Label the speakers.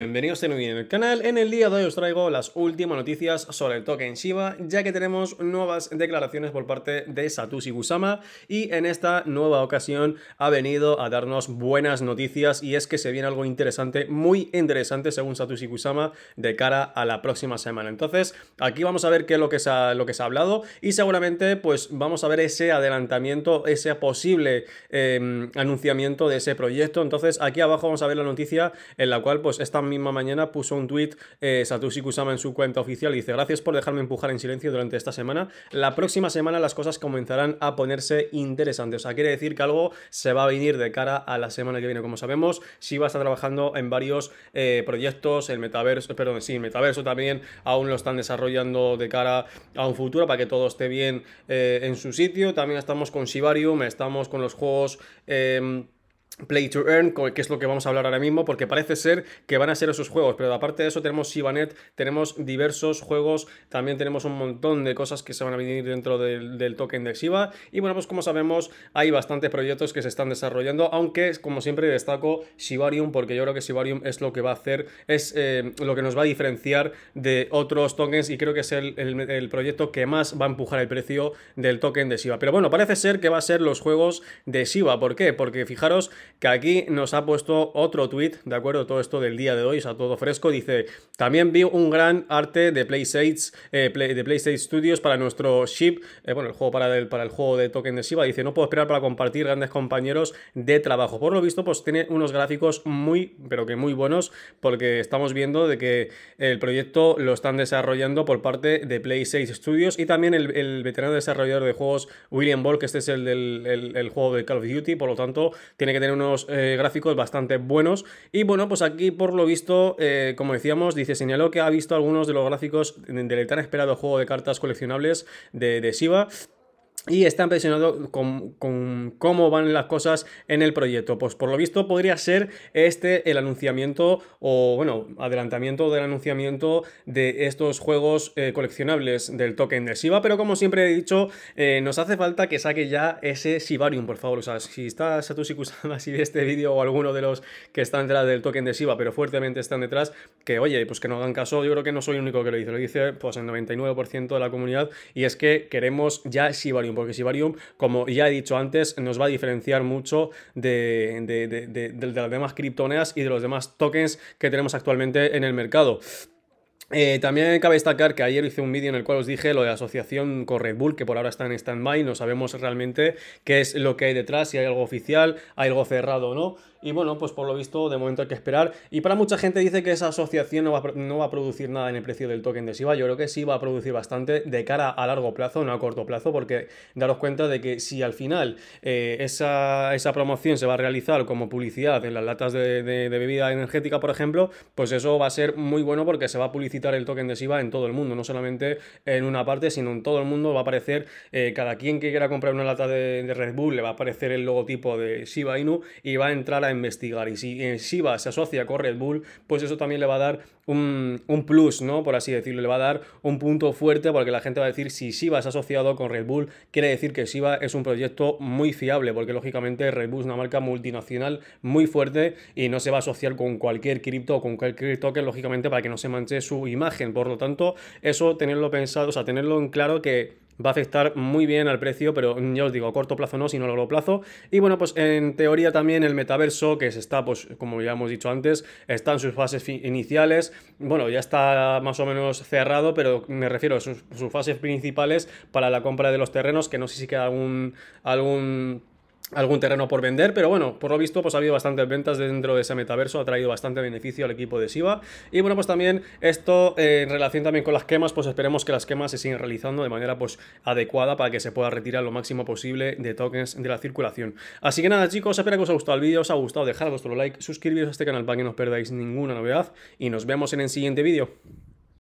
Speaker 1: Bienvenidos nuevo en el canal, en el día de hoy os traigo las últimas noticias sobre el token Shiba, ya que tenemos nuevas declaraciones por parte de Satoshi Kusama y en esta nueva ocasión ha venido a darnos buenas noticias y es que se viene algo interesante, muy interesante según Satoshi Kusama de cara a la próxima semana. Entonces aquí vamos a ver qué es lo que se ha, lo que se ha hablado y seguramente pues vamos a ver ese adelantamiento, ese posible em, anunciamiento de ese proyecto. Entonces aquí abajo vamos a ver la noticia en la cual pues están misma mañana puso un tweet eh, Satoshi Kusama en su cuenta oficial y dice gracias por dejarme empujar en silencio durante esta semana. La próxima semana las cosas comenzarán a ponerse interesantes. O sea, quiere decir que algo se va a venir de cara a la semana que viene. Como sabemos, Shiba está trabajando en varios eh, proyectos, el metaverso, perdón, sí, el metaverso también aún lo están desarrollando de cara a un futuro para que todo esté bien eh, en su sitio. También estamos con Shibarium, estamos con los juegos... Em, Play to Earn, que es lo que vamos a hablar ahora mismo, porque parece ser que van a ser esos juegos, pero aparte de eso tenemos ShibaNet, tenemos diversos juegos, también tenemos un montón de cosas que se van a venir dentro del, token de Shiba, y bueno, pues como sabemos, hay bastantes proyectos que se están desarrollando, aunque como siempre destaco Shibarium, porque yo creo que Shibarium es lo que va a hacer, es eh, lo que nos va a diferenciar de otros tokens, y creo que es el, proyecto que más va a empujar el precio del token de Shiba. Pero bueno, parece ser que va a ser los juegos de Shiba, ¿por qué? Porque fijaros, que aquí nos ha puesto otro tweet, ¿de acuerdo? Todo esto del día de hoy, o sea, todo fresco. Dice, también vi un gran arte de PlayStation, eh, de PlayStation Studios para nuestro ship, eh, bueno, el juego para el, para el juego de token de Shiba. Dice, no puedo esperar para compartir grandes compañeros de trabajo. Por lo visto, pues tiene unos gráficos muy, pero que muy buenos, porque estamos viendo de que el proyecto lo están desarrollando por parte de PlayStation Studios y también el, veterano desarrollador de juegos William Ball, que este es el del juego de Call of Duty, por lo tanto, tiene que tener unos eh, gráficos bastante buenos. Y bueno, pues aquí por lo visto, eh, como decíamos, dice, señaló que ha visto algunos de los gráficos del tan esperado juego de cartas coleccionables de, de y están impresionado con, cómo van las cosas en el proyecto. Pues por lo visto podría ser este el anunciamiento o, bueno, adelantamiento del anunciamiento de estos juegos eh, coleccionables del token de Shiba. Pero como siempre he dicho, eh, nos hace falta que saque ya ese Shibarium, por favor. O sea, si estás Satoshi Kusama, si de este vídeo o alguno de los que están detrás del token de Shiba, pero fuertemente están detrás, que oye, pues que no hagan caso. Yo creo que no soy el único que lo dice. Lo dice pues el 99% de la comunidad y es que queremos ya Shibarium porque Sibarium, como ya he dicho antes, nos va a diferenciar mucho de, las demás criptoneas y de los demás tokens que tenemos actualmente en el mercado. Eh, también cabe destacar que ayer hice un vídeo en el cual os dije lo de la asociación con Red Bull, que por ahora está en stand-by, no sabemos realmente qué es lo que hay detrás, si hay algo oficial, hay algo cerrado o no. Y bueno, pues por lo visto, de momento hay que esperar. Y para mucha gente dice que esa asociación no va, a, producir nada en el precio del token de Shiba, Yo creo que sí va a producir bastante de cara a largo plazo, no a corto plazo, porque daros cuenta de que si al final eh, esa, promoción se va a realizar como publicidad en las latas de, bebida energética, por ejemplo, pues eso va a ser muy bueno porque se va a publicitar el token de Shiba en todo el mundo, no solamente en una parte, sino en todo el mundo va a aparecer eh, cada quien que quiera comprar una lata de, Red Bull le va a aparecer el logotipo de Shiba Inu y va a entrar a investigar. Y si eh, Shiba se asocia con Red Bull, pues eso también le va a dar un, plus, ¿no? Por así decirlo, le va a dar un punto fuerte porque la gente va a decir si Shiba es asociado con Red Bull, quiere decir que Shiba es un proyecto muy fiable porque lógicamente Red Bull es una marca multinacional muy fuerte y no se va a asociar con cualquier cripto o con cualquier token, lógicamente, para que no se manche su imagen. Por lo tanto, eso tenerlo pensado, o sea, tenerlo en claro que va a afectar muy bien al precio, pero ya os digo, a corto plazo no, sino a largo plazo. Y bueno, pues en teoría también el metaverso, que se está, pues como ya hemos dicho antes, está en sus fases iniciales, bueno, ya está más o menos cerrado, pero me refiero a sus, fases principales para la compra de los terrenos, que no sé si queda algún... algún algún terreno por vender, pero bueno, por lo visto pues ha habido bastantes ventas dentro de ese metaverso, ha traído bastante beneficio al equipo de SIVA, y bueno, pues también esto eh, en relación también con las quemas, pues esperemos que las quemas se sigan realizando de manera pues adecuada para que se pueda retirar lo máximo posible de tokens de la circulación. Así que nada chicos, espero que os haya gustado el vídeo, os ha gustado, dejad vuestro like, suscribiros a este canal para que no os perdáis ninguna novedad y nos vemos en el siguiente vídeo.